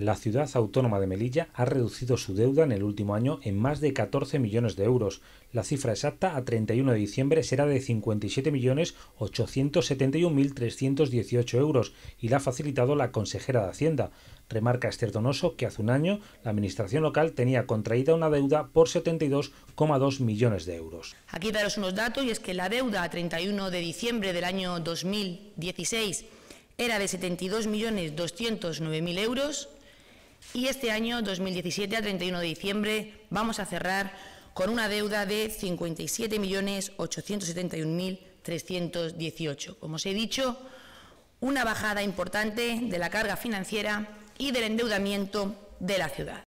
La ciudad autónoma de Melilla ha reducido su deuda en el último año en más de 14 millones de euros. La cifra exacta a 31 de diciembre será de 57.871.318 euros y la ha facilitado la consejera de Hacienda. Remarca Esther que hace un año la administración local tenía contraída una deuda por 72,2 millones de euros. Aquí daros unos datos y es que la deuda a 31 de diciembre del año 2016 era de 72.209.000 euros y este año, 2017 a 31 de diciembre, vamos a cerrar con una deuda de 57.871.318. Como os he dicho, una bajada importante de la carga financiera y del endeudamiento de la ciudad.